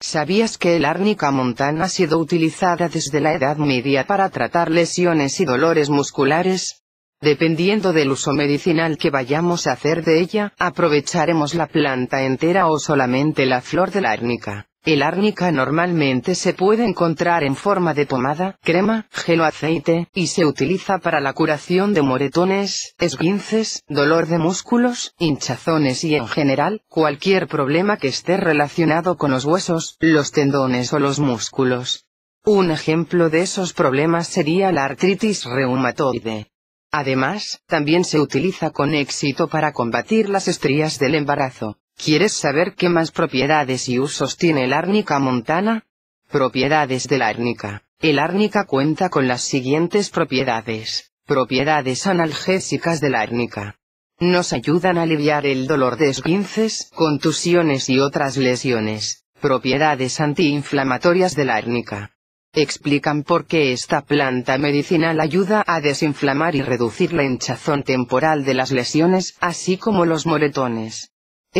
¿Sabías que el árnica montana ha sido utilizada desde la Edad Media para tratar lesiones y dolores musculares? Dependiendo del uso medicinal que vayamos a hacer de ella, aprovecharemos la planta entera o solamente la flor de la árnica. El árnica normalmente se puede encontrar en forma de pomada, crema, gel o aceite, y se utiliza para la curación de moretones, esguinces, dolor de músculos, hinchazones y en general, cualquier problema que esté relacionado con los huesos, los tendones o los músculos. Un ejemplo de esos problemas sería la artritis reumatoide. Además, también se utiliza con éxito para combatir las estrías del embarazo. ¿Quieres saber qué más propiedades y usos tiene el árnica montana? Propiedades de la árnica. El árnica cuenta con las siguientes propiedades. Propiedades analgésicas de la árnica. Nos ayudan a aliviar el dolor de esguinces, contusiones y otras lesiones. Propiedades antiinflamatorias de la árnica. Explican por qué esta planta medicinal ayuda a desinflamar y reducir la hinchazón temporal de las lesiones, así como los moretones.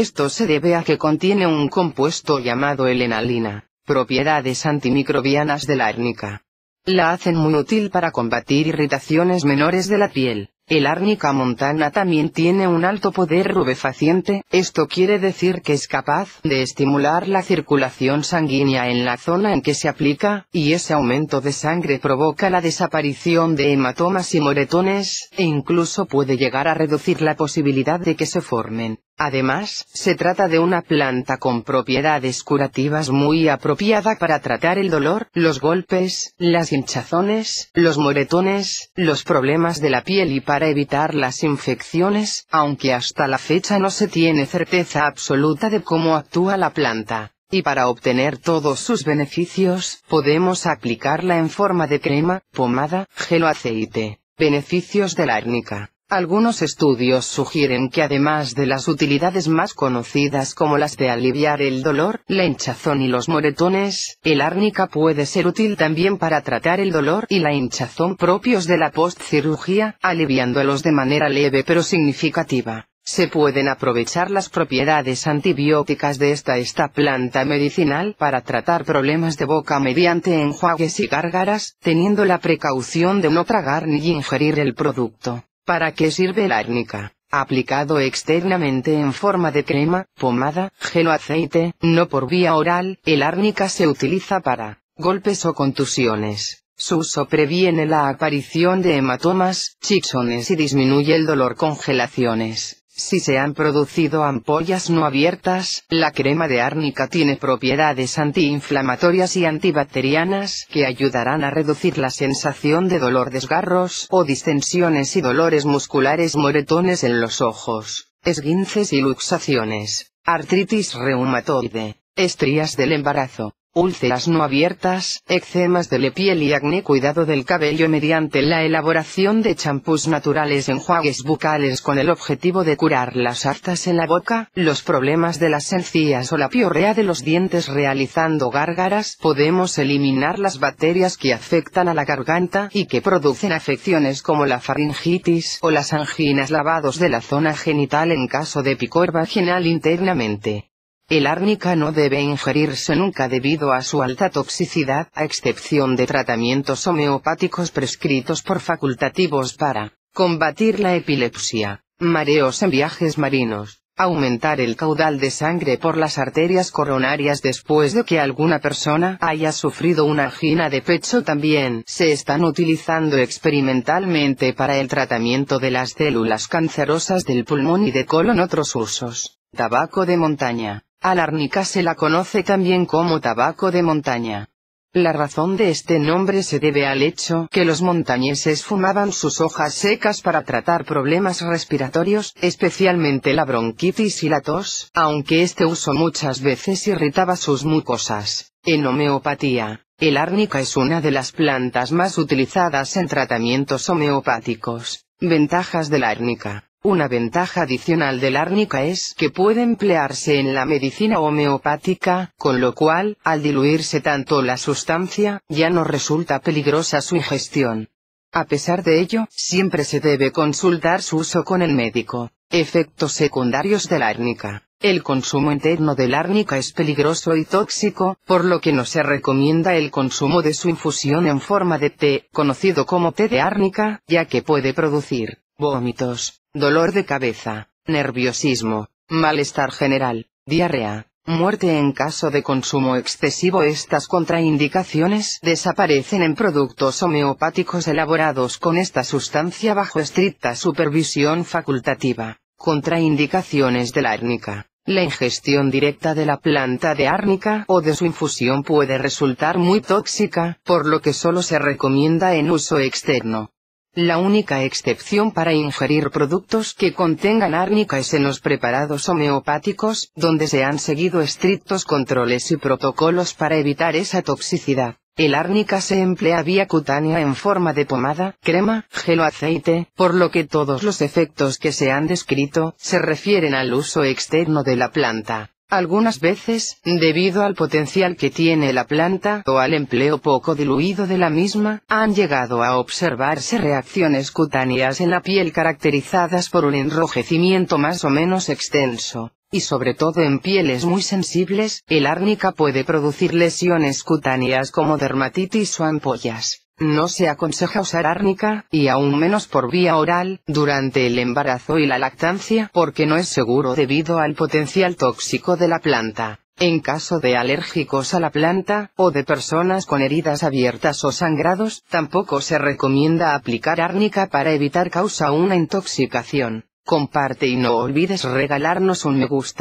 Esto se debe a que contiene un compuesto llamado elenalina, propiedades antimicrobianas de la árnica. La hacen muy útil para combatir irritaciones menores de la piel. El árnica montana también tiene un alto poder rubefaciente, esto quiere decir que es capaz de estimular la circulación sanguínea en la zona en que se aplica, y ese aumento de sangre provoca la desaparición de hematomas y moretones, e incluso puede llegar a reducir la posibilidad de que se formen. Además, se trata de una planta con propiedades curativas muy apropiada para tratar el dolor, los golpes, las hinchazones, los moretones, los problemas de la piel y para evitar las infecciones, aunque hasta la fecha no se tiene certeza absoluta de cómo actúa la planta. Y para obtener todos sus beneficios, podemos aplicarla en forma de crema, pomada, gel o aceite. Beneficios de la árnica. Algunos estudios sugieren que además de las utilidades más conocidas como las de aliviar el dolor, la hinchazón y los moretones, el árnica puede ser útil también para tratar el dolor y la hinchazón propios de la postcirugía, aliviándolos de manera leve pero significativa. Se pueden aprovechar las propiedades antibióticas de esta, esta planta medicinal para tratar problemas de boca mediante enjuagues y gárgaras, teniendo la precaución de no tragar ni ingerir el producto. ¿Para qué sirve el árnica? Aplicado externamente en forma de crema, pomada, gel o aceite, no por vía oral, el árnica se utiliza para golpes o contusiones. Su uso previene la aparición de hematomas, chichones y disminuye el dolor congelaciones. Si se han producido ampollas no abiertas, la crema de árnica tiene propiedades antiinflamatorias y antibacterianas que ayudarán a reducir la sensación de dolor, desgarros o distensiones y dolores musculares, moretones en los ojos, esguinces y luxaciones, artritis reumatoide, estrías del embarazo, úlceras no abiertas, eczemas de la piel y acné. Cuidado del cabello mediante la elaboración de champús naturales, enjuagues bucales con el objetivo de curar las aftas en la boca, los problemas de las encías o la piorrea de los dientes realizando gárgaras. Podemos eliminar las bacterias que afectan a la garganta y que producen afecciones como la faringitis o las anginas lavados de la zona genital en caso de picor vaginal internamente. El árnica no debe ingerirse nunca debido a su alta toxicidad, a excepción de tratamientos homeopáticos prescritos por facultativos para combatir la epilepsia, mareos en viajes marinos, aumentar el caudal de sangre por las arterias coronarias después de que alguna persona haya sufrido una angina de pecho también se están utilizando experimentalmente para el tratamiento de las células cancerosas del pulmón y de colon otros usos, tabaco de montaña, al árnica se la conoce también como tabaco de montaña. La razón de este nombre se debe al hecho que los montañeses fumaban sus hojas secas para tratar problemas respiratorios, especialmente la bronquitis y la tos, aunque este uso muchas veces irritaba sus mucosas. En homeopatía, el árnica es una de las plantas más utilizadas en tratamientos homeopáticos. Ventajas de la árnica. Una ventaja adicional del árnica es que puede emplearse en la medicina homeopática, con lo cual, al diluirse tanto la sustancia, ya no resulta peligrosa su ingestión. A pesar de ello, siempre se debe consultar su uso con el médico. Efectos secundarios de la árnica. El consumo interno de árnica es peligroso y tóxico, por lo que no se recomienda el consumo de su infusión en forma de té, conocido como té de árnica, ya que puede producir vómitos, dolor de cabeza, nerviosismo, malestar general, diarrea, muerte en caso de consumo excesivo. Estas contraindicaciones desaparecen en productos homeopáticos elaborados con esta sustancia bajo estricta supervisión facultativa. Contraindicaciones de la árnica. La ingestión directa de la planta de árnica o de su infusión puede resultar muy tóxica, por lo que solo se recomienda en uso externo. La única excepción para ingerir productos que contengan árnica es en los preparados homeopáticos, donde se han seguido estrictos controles y protocolos para evitar esa toxicidad. El árnica se emplea vía cutánea en forma de pomada, crema, gel o aceite, por lo que todos los efectos que se han descrito se refieren al uso externo de la planta. Algunas veces, debido al potencial que tiene la planta o al empleo poco diluido de la misma, han llegado a observarse reacciones cutáneas en la piel caracterizadas por un enrojecimiento más o menos extenso, y sobre todo en pieles muy sensibles, el árnica puede producir lesiones cutáneas como dermatitis o ampollas. No se aconseja usar árnica, y aún menos por vía oral, durante el embarazo y la lactancia porque no es seguro debido al potencial tóxico de la planta. En caso de alérgicos a la planta, o de personas con heridas abiertas o sangrados, tampoco se recomienda aplicar árnica para evitar causa una intoxicación. Comparte y no olvides regalarnos un me gusta.